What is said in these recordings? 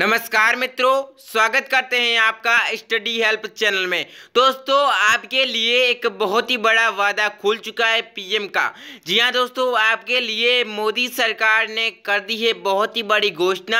नमस्कार मित्रों स्वागत करते हैं आपका स्टडी हेल्प चैनल में दोस्तों आपके लिए एक बहुत ही बड़ा वादा खुल चुका है पीएम का जी हाँ दोस्तों आपके लिए मोदी सरकार ने कर दी है बहुत ही बड़ी घोषणा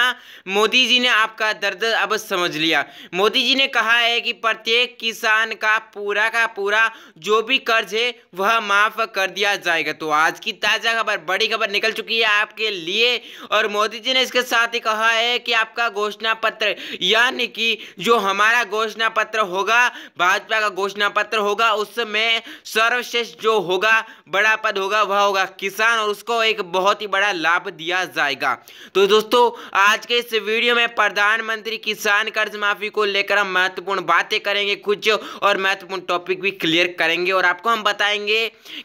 मोदी जी ने आपका दर्द अब समझ लिया मोदी जी ने कहा है कि प्रत्येक किसान का पूरा का पूरा जो भी कर्ज है वह माफ कर दिया जाएगा तो आज की ताज़ा खबर बड़ी खबर निकल चुकी है आपके लिए और मोदी जी ने इसके साथ ही कहा है कि आपका घोषणा पत्र यानी कि जो हमारा घोषणा पत्र होगा भाजपा का घोषणा पत्र होगा उसमें सर्वश्रेष्ठ जो होगा बड़ा पद होगा वह होगा किसान और उसको एक बहुत ही बड़ा लाभ दिया जाएगा तो दोस्तों आज के इस वीडियो में प्रधानमंत्री किसान कर्ज माफी को लेकर हम महत्वपूर्ण बातें करेंगे कुछ और महत्वपूर्ण टॉपिक भी क्लियर करेंगे और आपको हम बताएंगे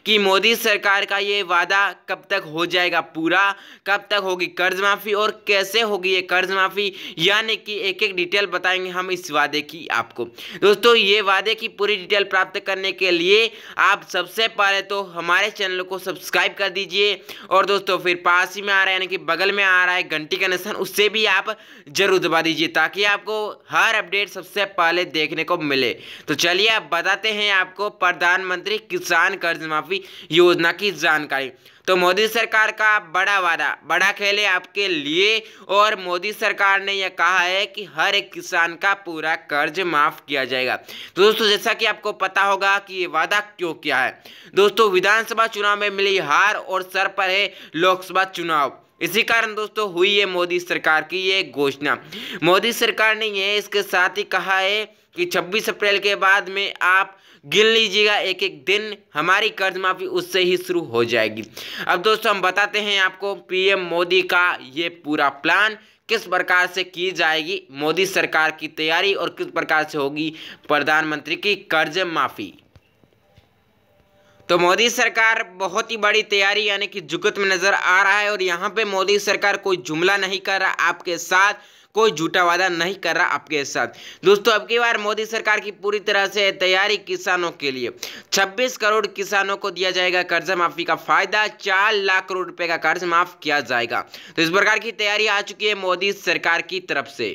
कि मोदी सरकार का ये वादा कब तक हो जाएगा पूरा कब तक होगी कर्ज माफी और कैसे होगी ये कर्ज माफी यानी कि एक एक डिटेल बताएंगे हम इस वादे की आपको दोस्तों ये वादे की पूरी डिटेल प्राप्त करने के लिए आप सबसे पहले तो हमारे चैनल को सब्सक्राइब कर दीजिए और दोस्तों फिर पास ही में आ रहा है यानी कि बगल में आ रहा है घंटी का निशान उससे भी आप जरूर दबा दीजिए ताकि आपको हर अपडेट सबसे पहले देखने को मिले तो चलिए आप बताते हैं आपको प्रधानमंत्री किसान कर्ज माफी योजना की जानकारी तो मोदी सरकार का बड़ा वादा बड़ा खेल है आपके लिए और मोदी सरकार ने यह कहा है कि हर एक किसान का पूरा कर्ज माफ किया जाएगा तो दोस्तों जैसा कि आपको पता होगा कि ये वादा क्यों किया है दोस्तों विधानसभा चुनाव में मिली हार और सर पर है लोकसभा चुनाव इसी कारण दोस्तों हुई है मोदी सरकार की ये घोषणा मोदी सरकार ने यह इसके साथ ही कहा है कि 26 अप्रैल के बाद में आप गिन लीजिएगा एक एक दिन हमारी कर्ज माफ़ी उससे ही शुरू हो जाएगी अब दोस्तों हम बताते हैं आपको पीएम मोदी का ये पूरा प्लान किस प्रकार से की जाएगी मोदी सरकार की तैयारी और किस प्रकार से होगी प्रधानमंत्री की कर्ज माफ़ी तो मोदी सरकार बहुत ही बड़ी तैयारी यानी कि जुगत में नज़र आ रहा है और यहाँ पे मोदी सरकार कोई जुमला नहीं कर रहा आपके साथ कोई झूठा वादा नहीं कर रहा आपके साथ दोस्तों अब की बार मोदी सरकार की पूरी तरह से तैयारी किसानों के लिए 26 करोड़ किसानों को दिया जाएगा कर्जा माफी का फायदा चार लाख करोड़ रुपए का कर्ज माफ किया जाएगा तो इस प्रकार की तैयारी आ चुकी है मोदी सरकार की तरफ से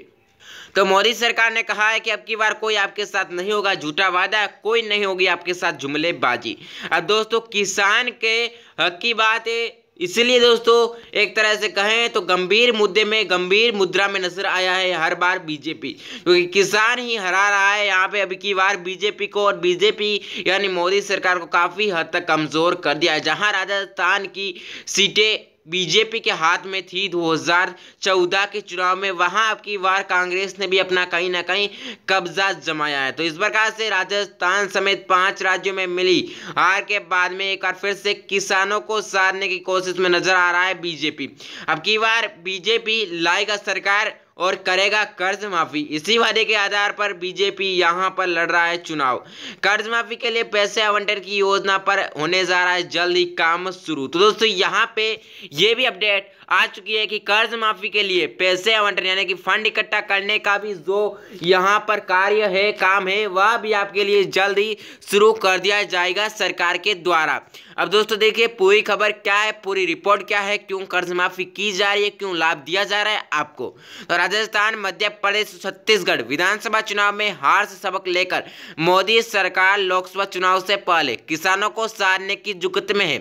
तो मोदी सरकार ने कहा है कि अब की बार कोई आपके साथ नहीं होगा झूठा वादा कोई नहीं होगी आपके साथ जुमलेबाजी अब दोस्तों किसान के हक की बात है इसलिए दोस्तों एक तरह से कहें तो गंभीर मुद्दे में गंभीर मुद्रा में नजर आया है हर बार बीजेपी क्योंकि किसान ही हरा रहा है यहाँ पे अभी की बार बीजेपी को और बीजेपी यानी मोदी सरकार को काफ़ी हद तक कमज़ोर कर दिया है जहाँ राजस्थान की सीटें बीजेपी के हाथ में थी 2014 के चुनाव में वहां आपकी बार कांग्रेस ने भी अपना कहीं ना कहीं कब्जा जमाया है तो इस प्रकार से राजस्थान समेत पांच राज्यों में मिली हार के बाद में एक बार फिर से किसानों को साधने की कोशिश में नजर आ रहा है बीजेपी अब की बार बीजेपी लाएगा सरकार और करेगा कर्ज माफी इसी वादे के आधार पर बीजेपी यहां पर लड़ रहा है चुनाव कर्ज माफी के लिए पैसे आवंटन की योजना पर होने जा रहा है जल्द ही काम शुरू तो दोस्तों यहां पे ये भी अपडेट आ चुकी है कि कर्ज माफी के लिए पैसे आवंटन यानी कि फंड इकट्ठा करने का भी जो यहाँ पर कार्य है काम है वह भी आपके लिए जल्द ही शुरू कर दिया जाएगा सरकार के द्वारा अब दोस्तों देखिए पूरी खबर क्या है पूरी रिपोर्ट क्या है क्यों कर्ज माफी की जा रही है क्यों लाभ दिया जा रहा है आपको और तो राजस्थान मध्य प्रदेश छत्तीसगढ़ विधानसभा चुनाव में हार से सबक लेकर मोदी सरकार लोकसभा चुनाव से पहले किसानों को सारने की जुगत में है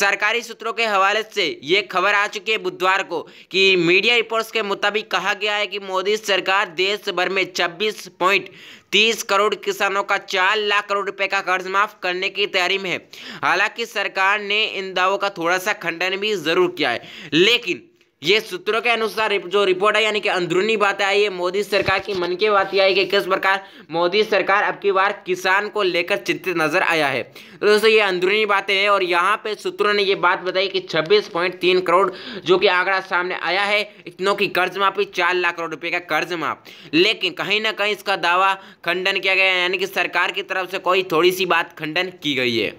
सरकारी सूत्रों के हवाले से ये खबर आ चुकी है बुधवार को कि मीडिया रिपोर्ट्स के मुताबिक कहा गया है कि मोदी सरकार देश भर में छब्बीस पॉइंट तीस करोड़ किसानों का चार लाख करोड़ रुपए का कर्ज माफ करने की तैयारी में है हालांकि सरकार ने इन दावों का थोड़ा सा खंडन भी जरूर किया है लेकिन ये सूत्रों के अनुसार जो रिपोर्ट है यानी कि अंदरूनी बातें आई है मोदी सरकार की मन की बात आई कि किस प्रकार मोदी सरकार अब की बार किसान को लेकर चिंतित नजर आया है तो दोस्तों ये अंदरूनी बातें हैं और यहाँ पे सूत्रों ने ये बात बताई कि 26.3 करोड़ जो कि आंकड़ा सामने आया है इतनों की कर्ज माफी चार लाख करोड़ रुपये का कर्ज माफ लेकिन कहीं ना कहीं इसका दावा खंडन किया गया है यानी कि सरकार की तरफ से कोई थोड़ी सी बात खंडन की गई है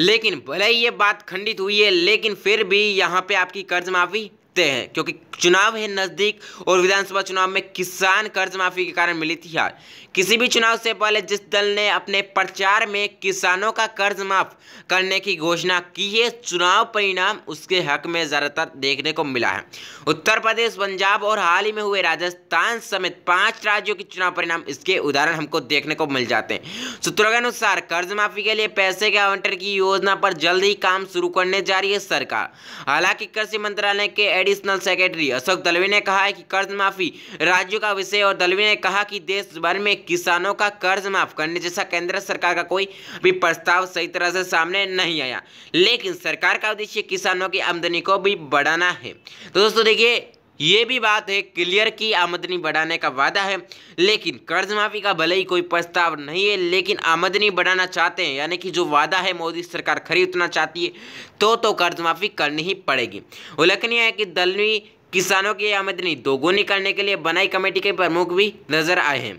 लेकिन भले ही ये बात खंडित हुई है लेकिन फिर भी यहाँ पे आपकी कर्ज माफी सकते हैं क्योंकि चुनाव है नज़दीक और विधानसभा चुनाव में किसान कर्ज माफ़ी के कारण मिली थी हार किसी भी चुनाव से पहले जिस दल ने अपने प्रचार में किसानों का कर्ज माफ़ करने की घोषणा की है चुनाव परिणाम उसके हक में ज़्यादातर देखने को मिला है उत्तर प्रदेश पंजाब और हाल ही में हुए राजस्थान समेत पाँच राज्यों के चुनाव परिणाम इसके उदाहरण हमको देखने को मिल जाते हैं सूत्रों के अनुसार कर्ज माफ़ी के लिए पैसे के आवंटन की योजना पर जल्द ही काम शुरू करने जा रही है सरकार हालांकि कृषि मंत्रालय के एडिशनल सेक्रेटरी अशोक दलवी ने कहा है कि कर्ज माफी राज्यों का विषय और दलवी ने कहा कि देश भर में किसानों का कर्ज माफ करने जैसा केंद्र सरकार का कोई भी प्रस्ताव सही तरह से सामने नहीं आया लेकिन सरकार का उद्देश्य किसानों की आमदनी को भी बढ़ाना है तो दोस्तों देखिए ये भी बात है क्लियर की आमदनी बढ़ाने का वादा है लेकिन कर्ज माफी का भले ही कोई प्रस्ताव नहीं है लेकिन आमदनी बढ़ाना चाहते हैं यानी कि जो वादा है मोदी सरकार खरीदना चाहती है तो तो कर्ज माफी करनी ही पड़ेगी उल्लेखनीय है कि दलवी किसानों की आमदनी दोगुनी करने के लिए बनाई कमेटी के प्रमुख भी नजर आए हैं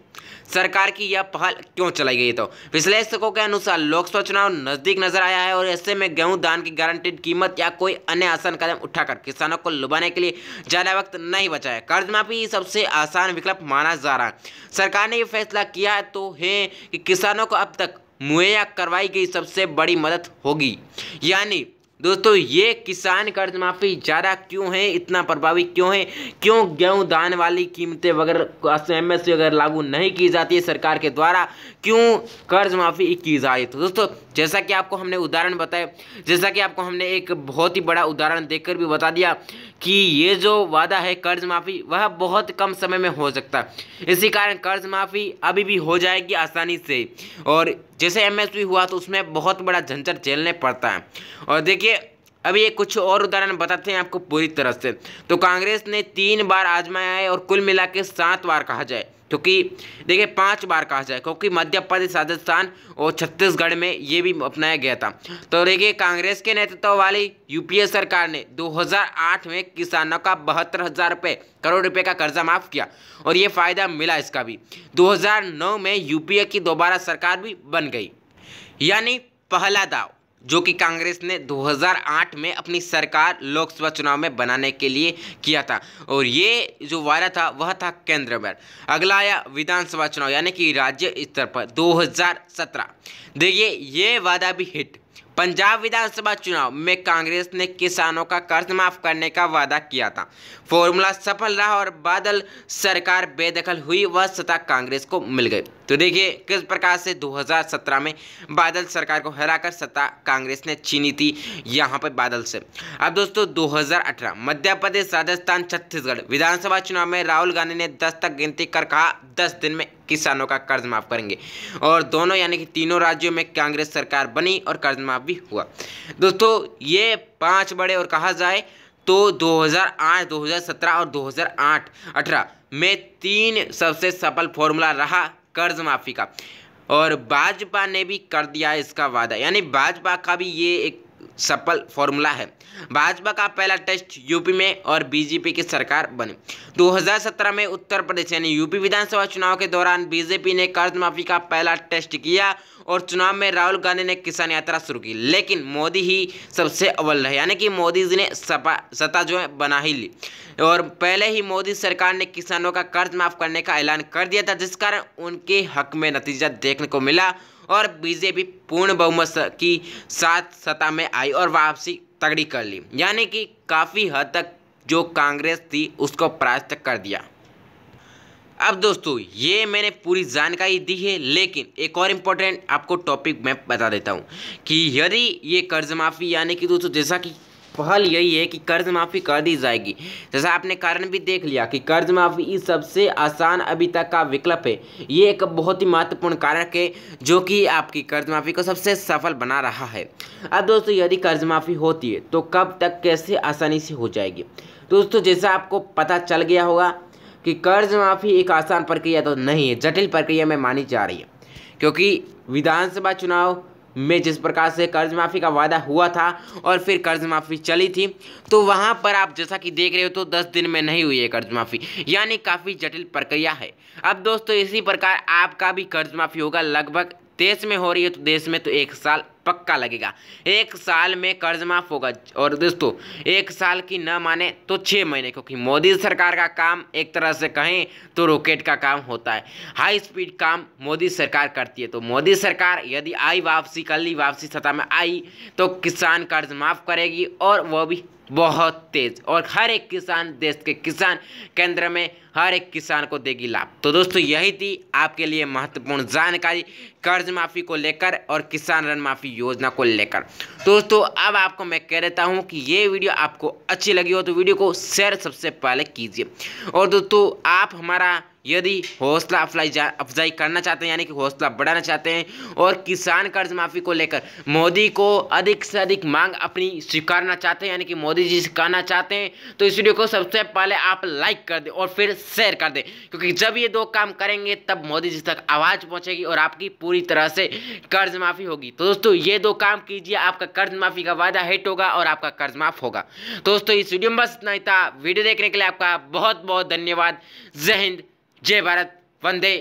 सरकार की यह पहल क्यों चलाई गई तो विश्लेषकों के अनुसार लोकसभा चुनाव नजदीक नजर आया है और ऐसे में गेहूं दान की गारंटीड कीमत या कोई अन्य आसान कदम उठाकर किसानों को लुभाने के लिए ज्यादा वक्त नहीं बचा है कर्ज माफी सबसे आसान विकल्प माना जा रहा है सरकार ने यह फैसला किया तो है कि किसानों को अब तक मुहैया करवाई गई सबसे बड़ी मदद होगी यानी दोस्तों ये किसान कर्ज माफ़ी ज़्यादा क्यों है इतना प्रभावी क्यों है क्यों गेहूँ दान वाली कीमतें वगैरह एम एस वगैरह लागू नहीं की जाती है सरकार के द्वारा क्यों कर्ज माफ़ी की रही तो दोस्तों जैसा कि आपको हमने उदाहरण बताया जैसा कि आपको हमने एक बहुत ही बड़ा उदाहरण देकर भी बता दिया कि ये जो वादा है कर्ज माफ़ी वह बहुत कम समय में हो सकता है इसी कारण कर्ज माफ़ी अभी भी हो जाएगी आसानी से और जैसे एमएसपी हुआ तो उसमें बहुत बड़ा झंझट झेलने पड़ता है और देखिए अब ये कुछ और उदाहरण बताते हैं आपको पूरी तरह से तो कांग्रेस ने तीन बार आजमाया है और कुल मिला के सात बार कहा जाए क्योंकि देखिए पांच बार कहा जाए क्योंकि मध्य प्रदेश राजस्थान और छत्तीसगढ़ में ये भी अपनाया गया था तो देखिए कांग्रेस के नेतृत्व वाली यूपीए सरकार ने 2008 में किसानों का बहत्तर हज़ार रुपये करोड़ रुपए का कर्जा माफ़ किया और ये फ़ायदा मिला इसका भी 2009 में यूपीए की दोबारा सरकार भी बन गई यानी पहला दाव जो कि कांग्रेस ने 2008 में अपनी सरकार लोकसभा चुनाव में बनाने के लिए किया था और ये जो वायरा था वह था केंद्र पर अगला आया विधानसभा चुनाव यानी कि राज्य स्तर पर 2017 देखिए ये वादा भी हिट पंजाब विधानसभा चुनाव में कांग्रेस ने किसानों का कर्ज माफ करने का वादा किया था फॉर्मूला सफल रहा और बादल सरकार बेदखल हुई वह सत्ता कांग्रेस को मिल गई तो देखिए किस प्रकार से 2017 में बादल सरकार को हराकर सत्ता कांग्रेस ने छीनी थी यहाँ पर बादल से अब दोस्तों 2018 मध्य प्रदेश राजस्थान छत्तीसगढ़ विधानसभा चुनाव में राहुल गांधी ने 10 तक गिनती कर कहा 10 दिन में किसानों का कर्ज माफ करेंगे और दोनों यानी कि तीनों राज्यों में कांग्रेस सरकार बनी और कर्ज माफ भी हुआ दोस्तों ये पाँच बड़े और कहा जाए तो 2008, 2017 और 2008, 18 में तीन सबसे सफल फॉर्मूला रहा कर्ज माफ़ी का और भाजपा ने भी कर दिया इसका वादा यानी भाजपा का भी ये एक सफल फॉर्मूला है भाजपा का पहला टेस्ट यूपी में और बीजेपी की सरकार बनी 2017 में उत्तर प्रदेश यानी यूपी विधानसभा चुनाव के दौरान बीजेपी ने कर्ज माफी का पहला टेस्ट किया और चुनाव में राहुल गांधी ने किसान यात्रा शुरू की लेकिन मोदी ही सबसे अव्वल रहे यानी कि मोदी जी ने सपा सत्ता जो है बना ही ली और पहले ही मोदी सरकार ने किसानों का कर्ज माफ़ करने का ऐलान कर दिया था जिस कारण उनके हक में नतीजा देखने को मिला और बीजेपी पूर्ण बहुमत की साथ सत्ता में आई और वापसी तगड़ी कर ली यानी कि काफ़ी हद तक जो कांग्रेस थी उसको परास्त कर दिया अब दोस्तों ये मैंने पूरी जानकारी दी है लेकिन एक और इम्पोर्टेंट आपको टॉपिक मैं बता देता हूँ कि यदि ये कर्ज माफ़ी यानी कि दोस्तों जैसा कि पहल यही है कि कर्ज माफ़ी कर दी जाएगी जैसा आपने कारण भी देख लिया कि कर्ज माफ़ी सबसे आसान अभी तक का विकल्प है ये एक बहुत ही महत्वपूर्ण कारक है जो कि आपकी कर्ज माफ़ी को सबसे सफल बना रहा है अब दोस्तों यदि कर्ज माफ़ी होती है तो कब तक कैसे आसानी से हो जाएगी दोस्तों जैसा आपको पता चल गया होगा कि कर्ज माफ़ी एक आसान प्रक्रिया तो नहीं है जटिल प्रक्रिया में मानी जा रही है क्योंकि विधानसभा चुनाव में जिस प्रकार से कर्ज माफ़ी का वादा हुआ था और फिर कर्ज माफ़ी चली थी तो वहाँ पर आप जैसा कि देख रहे हो तो दस दिन में नहीं हुई है कर्ज माफ़ी यानी काफ़ी जटिल प्रक्रिया है अब दोस्तों इसी प्रकार आपका भी कर्ज माफ़ी होगा लगभग देश में हो रही है तो देश में तो एक साल पक्का लगेगा एक साल में कर्ज माफ होगा और दोस्तों एक साल की न माने तो छः महीने क्योंकि मोदी सरकार का काम एक तरह से कहें तो रॉकेट का काम होता है हाई स्पीड काम मोदी सरकार करती है तो मोदी सरकार यदि आई वापसी कल वापसी सत्ता में आई तो किसान कर्ज माफ करेगी और वह भी बहुत तेज और हर एक किसान देश के किसान केंद्र में हर एक किसान को देगी लाभ तो दोस्तों यही थी आपके लिए महत्वपूर्ण जानकारी कर्ज माफ़ी को लेकर और किसान ऋण माफ़ी योजना को लेकर दोस्तों अब आपको मैं कह देता हूँ कि ये वीडियो आपको अच्छी लगी हो तो वीडियो को शेयर सबसे पहले कीजिए और दोस्तों आप हमारा यदि हौसला अफजाई अफजाई करना चाहते हैं यानी कि हौसला बढ़ाना चाहते हैं और किसान कर्ज माफ़ी को लेकर मोदी को अधिक से अधिक मांग अपनी स्वीकारना चाहते हैं यानी कि मोदी जी से चाहते हैं तो इस वीडियो को सबसे पहले आप लाइक कर दें और फिर शेयर कर दें क्योंकि जब ये दो काम करेंगे तब मोदी जी तक आवाज़ पहुँचेगी और आपकी पूरी तरह से कर्ज माफ़ी होगी तो दोस्तों ये दो काम कीजिए आपका कर्ज माफ़ी का वादा हिट होगा और आपका कर्ज माफ़ होगा तो दोस्तों इस वीडियो में बस इतना ही था वीडियो देखने के लिए आपका बहुत बहुत धन्यवाद जय हिंद जय भारत वंदे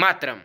मातरम